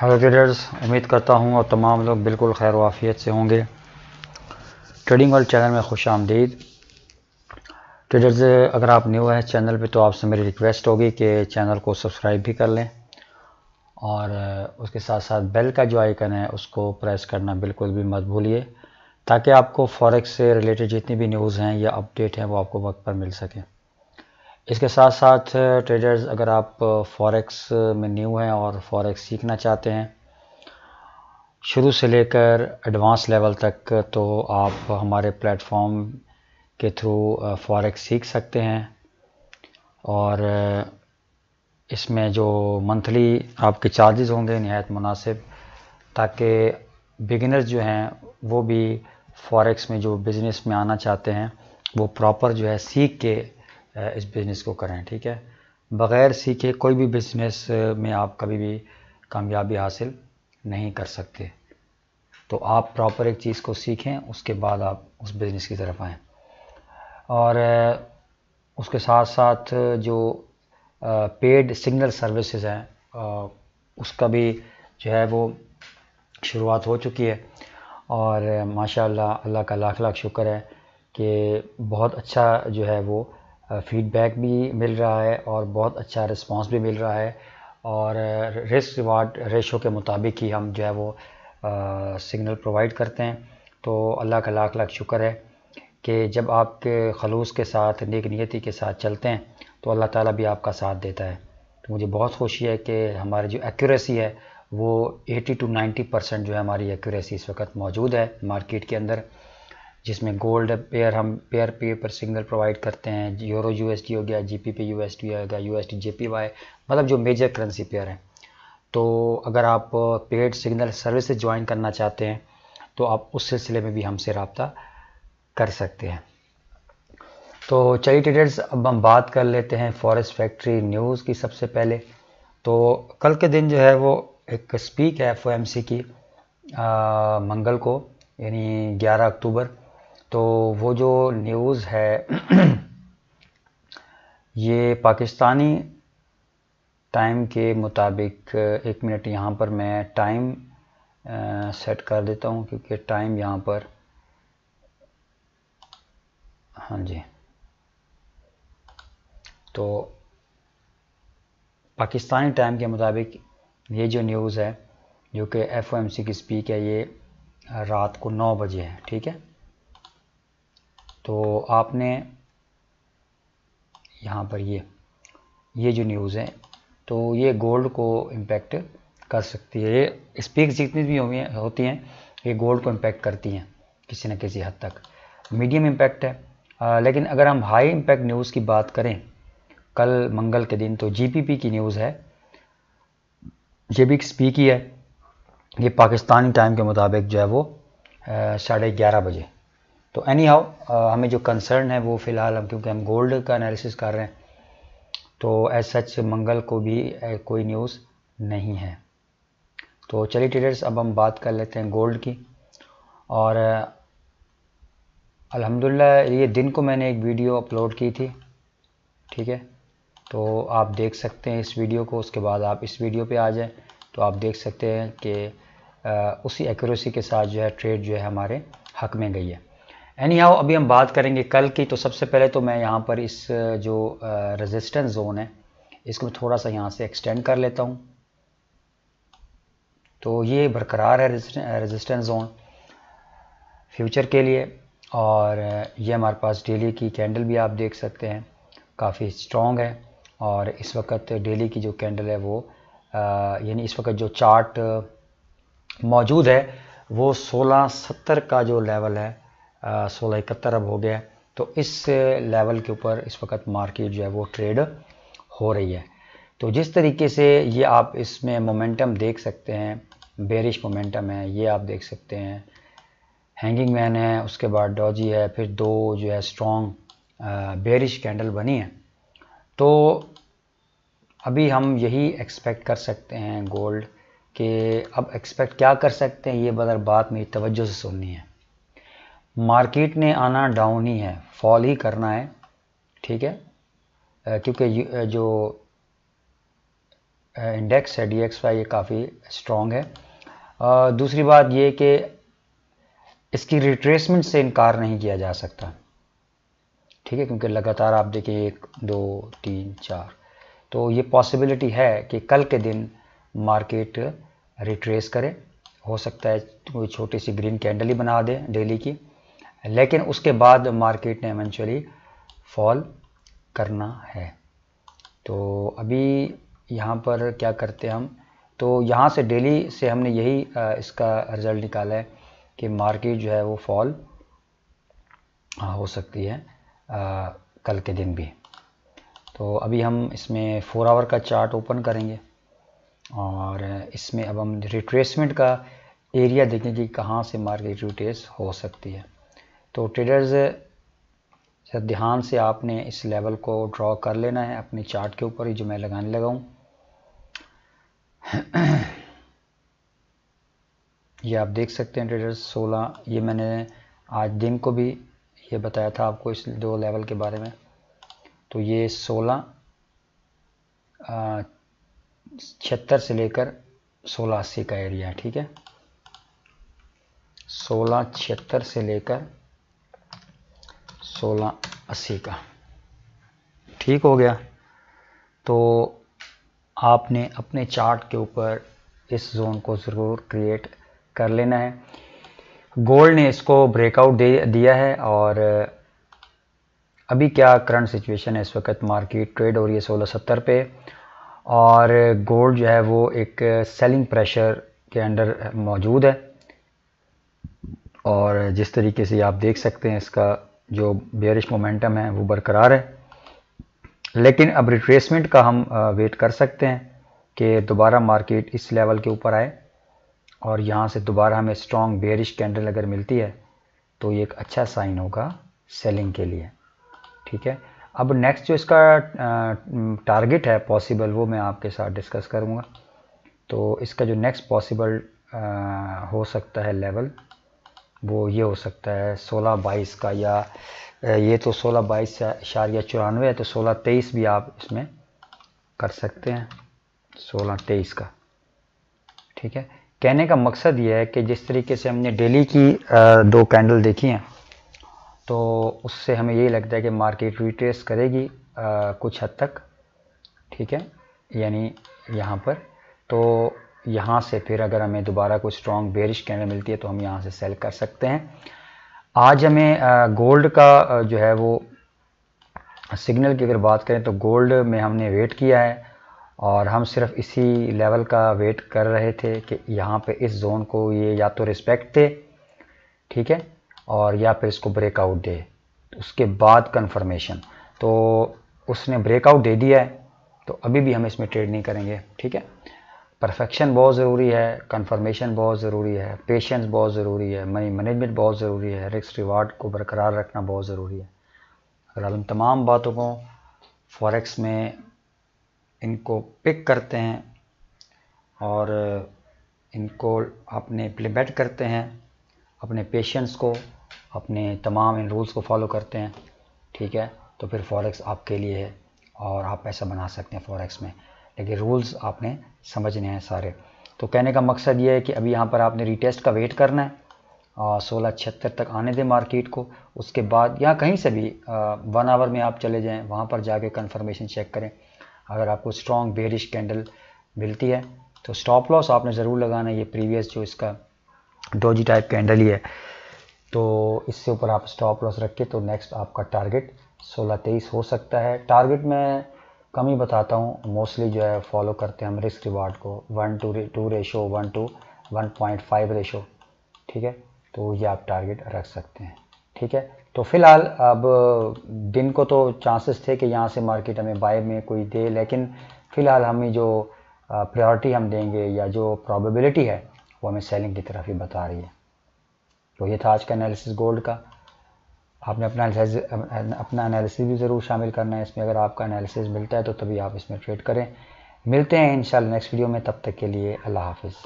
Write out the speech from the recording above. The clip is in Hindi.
हेलो ट्रेडर्स उम्मीद करता हूँ और तमाम लोग बिल्कुल खैर वाफियत से होंगे ट्रेडिंग वर्ल्ड चैनल में खुश आमदीद ट्रेडर्स अगर आप न्यू हैं चैनल पे तो आपसे मेरी रिक्वेस्ट होगी कि चैनल को सब्सक्राइब भी कर लें और उसके साथ साथ बेल का जो आइकन है उसको प्रेस करना बिल्कुल भी मत भूलिए ताकि आपको फॉरेक्स से रिलेटेड जितनी भी न्यूज़ हैं या अपडेट हैं वो आपको वक्त पर मिल सकें इसके साथ साथ ट्रेडर्स अगर आप फॉरेक्स uh, uh, में न्यू हैं और फॉरेक्स सीखना चाहते हैं शुरू से लेकर एडवांस लेवल तक uh, तो आप हमारे प्लेटफॉर्म के थ्रू फॉरेक्स सीख सकते हैं और इसमें जो मंथली आपके चार्जेस होंगे नहायत मुनासिब ताकि बिगिनर्स जो हैं वो भी फॉरेक्स में जो बिज़नेस में आना चाहते हैं वो प्रॉपर जो है सीख के इस बिज़नेस को करें ठीक है बग़ैर सीखे कोई भी बिज़नेस में आप कभी भी कामयाबी हासिल नहीं कर सकते तो आप प्रॉपर एक चीज़ को सीखें उसके बाद आप उस बिज़नेस की तरफ आएँ और उसके साथ साथ जो पेड सिग्नल सर्विसेज हैं उसका भी जो है वो शुरुआत हो चुकी है और माशाल्लाह अल्लाह का लाख लाख शुक्र है कि बहुत अच्छा जो है वो फीडबैक भी मिल रहा है और बहुत अच्छा रिस्पांस भी मिल रहा है और रिस्क रिवार्ड रेशो के मुताबिक ही हम जो है वो सिग्नल प्रोवाइड करते हैं तो अल्लाह का लाख लाख शुक्र है कि जब आपके खलूस के साथ नेक नियति के साथ चलते हैं तो अल्लाह ताला भी आपका साथ देता है तो मुझे बहुत खुशी है कि हमारी जो एक्यूरेसी है वो 80 टू 90 परसेंट जो है हमारी एक्यूरेसी इस वक्त मौजूद है मार्केट के अंदर जिसमें गोल्ड पेयर हम पेयर पे पर सिग्नल प्रोवाइड करते हैं यूरो यूएसडी हो गया जीपी पे यूएसडी हो गया यूएसडी जेपीवाई मतलब जो मेजर करेंसी पेयर हैं तो अगर आप पेड सिग्नल सर्विस ज्वाइन करना चाहते हैं तो आप उस सिलसिले में भी हमसे रबता कर सकते हैं तो चलिए ट्रेडर्स अब हम बात कर लेते हैं फॉरेस्ट फैक्ट्री न्यूज़ की सबसे पहले तो कल के दिन जो है वो एक स्पीक है एफ की आ, मंगल को यानी 11 अक्टूबर तो वो जो न्यूज़ है ये पाकिस्तानी टाइम के मुताबिक एक मिनट यहाँ पर मैं टाइम सेट कर देता हूँ क्योंकि टाइम यहाँ पर हाँ जी तो पाकिस्तानी टाइम के मुताबिक ये जो न्यूज़ है जो कि एफ की स्पीक है ये रात को नौ बजे है ठीक है तो आपने यहाँ पर ये ये जो न्यूज़ है तो ये गोल्ड को इम्पेक्ट कर सकती है ये स्पीक जितनी भी होती हैं ये गोल्ड को इम्पेक्ट करती हैं किसी न किसी हद तक मीडियम इम्पेक्ट है आ, लेकिन अगर हम हाई इम्पैक्ट न्यूज़ की बात करें कल मंगल के दिन तो जीपीपी की न्यूज़ है ये भी स्पीक ही है ये पाकिस्तानी टाइम के मुताबिक जो है वो साढ़े ग्यारह बजे तो एनी हाउ uh, हमें जो कंसर्न है वो फ़िलहाल हम क्योंकि हम गोल्ड का एनालिसिस कर रहे हैं तो एज सच मंगल को भी uh, कोई न्यूज़ नहीं है तो चलिए ट्रेडर्स अब हम बात कर लेते हैं गोल्ड की और uh, अल्हम्दुलिल्लाह ये दिन को मैंने एक वीडियो अपलोड की थी ठीक है तो आप देख सकते हैं इस वीडियो को उसके बाद आप इस वीडियो पे आ जाएं तो आप देख सकते हैं कि उसी एक्यूरेसी के साथ जो है ट्रेड जो है हमारे हक में गई है एनी हाउ अभी हम बात करेंगे कल की तो सबसे पहले तो मैं यहाँ पर इस जो रेजिस्टेंस जोन है इसको थोड़ा सा यहाँ से एक्सटेंड कर लेता हूँ तो ये बरकरार है रेजिस्टेंस जोन फ्यूचर के लिए और ये हमारे पास डेली की कैंडल भी आप देख सकते हैं काफ़ी स्ट्रॉन्ग है और इस वक्त डेली की जो कैंडल है वो यानी इस वक्त जो चार्ट मौजूद है वो सोलह सत्तर का जो लेवल है सोलह इकहत्तर अब हो गया तो इस लेवल के ऊपर इस वक्त मार्केट जो है वो ट्रेड हो रही है तो जिस तरीके से ये आप इसमें मोमेंटम देख सकते हैं बेरिश मोमेंटम है ये आप देख सकते हैं हैंगिंग मैन है उसके बाद डॉजी है फिर दो जो है स्ट्रॉन्ग बेरिश कैंडल बनी है तो अभी हम यही एक्सपेक्ट कर सकते हैं गोल्ड कि अब एक्सपेक्ट क्या कर सकते हैं ये बदर बात मेरी तवज्जो से सुननी है मार्केट ने आना डाउन ही है फॉल ही करना है ठीक है क्योंकि जो इंडेक्स है डी एक्स वाई ये काफ़ी स्ट्रॉन्ग है दूसरी बात ये कि इसकी रिट्रेसमेंट से इनकार नहीं किया जा सकता ठीक है क्योंकि लगातार आप देखिए एक दो तीन चार तो ये पॉसिबिलिटी है कि कल के दिन मार्केट रिट्रेस करे हो सकता है कोई छोटी सी ग्रीन कैंडल ही बना दे डेली की लेकिन उसके बाद मार्केट ने एवेंचुअली फॉल करना है तो अभी यहाँ पर क्या करते हैं हम तो यहाँ से डेली से हमने यही इसका रिज़ल्ट निकाला है कि मार्केट जो है वो फॉल हाँ, हो सकती है कल के दिन भी तो अभी हम इसमें फोर आवर का चार्ट ओपन करेंगे और इसमें अब हम रिट्रेसमेंट का एरिया देखेंगे कि कहाँ से मार्केट रिट्रेस हो सकती है तो ट्रेडर्स ध्यान से आपने इस लेवल को ड्रॉ कर लेना है अपने चार्ट के ऊपर ही जो मैं लगाने लगा हूँ ये आप देख सकते हैं ट्रेडर्स 16 ये मैंने आज दिन को भी ये बताया था आपको इस दो लेवल के बारे में तो ये 16 छिहत्तर से लेकर सोलह अस्सी का एरिया है ठीक है सोलह छिहत्तर से लेकर सोलह अस्सी का ठीक हो गया तो आपने अपने चार्ट के ऊपर इस जोन को ज़रूर क्रिएट कर लेना है गोल्ड ने इसको ब्रेकआउट दे दिया है और अभी क्या करंट सिचुएशन है इस वक्त मार्केट ट्रेड हो रही है सोलह सत्तर पे और गोल्ड जो है वो एक सेलिंग प्रेशर के अंडर मौजूद है और जिस तरीके से आप देख सकते हैं इसका जो बेयरिश मोमेंटम है वो बरकरार है लेकिन अब रिट्रेसमेंट का हम वेट कर सकते हैं कि दोबारा मार्केट इस लेवल के ऊपर आए और यहाँ से दोबारा हमें स्ट्रॉन्ग बेयरिश कैंडल अगर मिलती है तो ये एक अच्छा साइन होगा सेलिंग के लिए ठीक है अब नेक्स्ट जो इसका टारगेट है पॉसिबल वो मैं आपके साथ डिस्कस करूँगा तो इसका जो नेक्स्ट पॉसिबल हो सकता है लेवल वो ये हो सकता है सोलह बाईस का या ये तो सोलह बाईस इशारिया चौरानवे है तो सोलह तेईस भी आप इसमें कर सकते हैं सोलह तेईस का ठीक है कहने का मकसद ये है कि जिस तरीके से हमने डेली की दो कैंडल देखी हैं तो उससे हमें यही लगता है कि मार्केट रिट्रेस करेगी कुछ हद तक ठीक है यानी यहाँ पर तो यहाँ से फिर अगर हमें दोबारा कोई स्ट्रॉन्ग बेरिश कैंडल मिलती है तो हम यहाँ से सेल कर सकते हैं आज हमें गोल्ड का जो है वो सिग्नल की अगर बात करें तो गोल्ड में हमने वेट किया है और हम सिर्फ इसी लेवल का वेट कर रहे थे कि यहाँ पे इस जोन को ये या तो रिस्पेक्ट दे ठीक है और या फिर इसको ब्रेकआउट दे उसके बाद कन्फर्मेशन तो उसने ब्रेकआउट दे दिया है तो अभी भी हम इसमें ट्रेड नहीं करेंगे ठीक है परफेक्शन बहुत ज़रूरी है कन्फर्मेशन बहुत ज़रूरी है पेशेंस बहुत ज़रूरी है मनी मैनेजमेंट बहुत ज़रूरी है रिक्स रिवार्ड को बरकरार रखना बहुत ज़रूरी है अगर हम तमाम बातों को फॉरेक्स में इनको पिक करते हैं और इनको अपने इम्प्लीमेंट करते हैं अपने पेशेंस को अपने तमाम इन रूल्स को फॉलो करते हैं ठीक है तो फिर फॉरेक्स आपके लिए है और आप पैसा बना सकते हैं फॉरेक्स में लेकिन रूल्स आपने समझने हैं सारे तो कहने का मकसद ये है कि अभी यहाँ पर आपने रीटेस्ट का वेट करना है सोलह छिहत्तर तक आने दें मार्केट को उसके बाद या कहीं से भी वन आवर में आप चले जाएं वहाँ पर जाके कंफर्मेशन चेक करें अगर आपको स्ट्रॉन्ग बेरिश कैंडल मिलती है तो स्टॉप लॉस आपने ज़रूर लगाना है ये प्रीवियस जो इसका डोजी टाइप कैंडल ही है तो इससे ऊपर आप स्टॉप लॉस रखें तो नेक्स्ट आपका टारगेट सोलह तेईस हो सकता है टारगेट में कम ही बताता हूँ मोस्टली जो है फॉलो करते हैं हम रिस्क रिवार्ड को one to two ratio one to one point five ratio ठीक है तो ये आप टारगेट रख सकते हैं ठीक है तो फिलहाल अब दिन को तो चांसेस थे कि यहाँ से मार्केट हमें बाय में कोई दे लेकिन फ़िलहाल हमें जो प्रायोरिटी हम देंगे या जो प्रॉबिलिटी है वो हमें सेलिंग की तरफ ही बता रही है तो ये था आज का एनालिसिस गोल्ड का आपने अपना अपना एनालिसिस भी ज़रूर शामिल करना है इसमें अगर आपका एनालिसिस मिलता है तो तभी आप इसमें ट्रेड करें मिलते हैं इन नेक्स्ट वीडियो में तब तक के लिए अल्लाह हाफिज़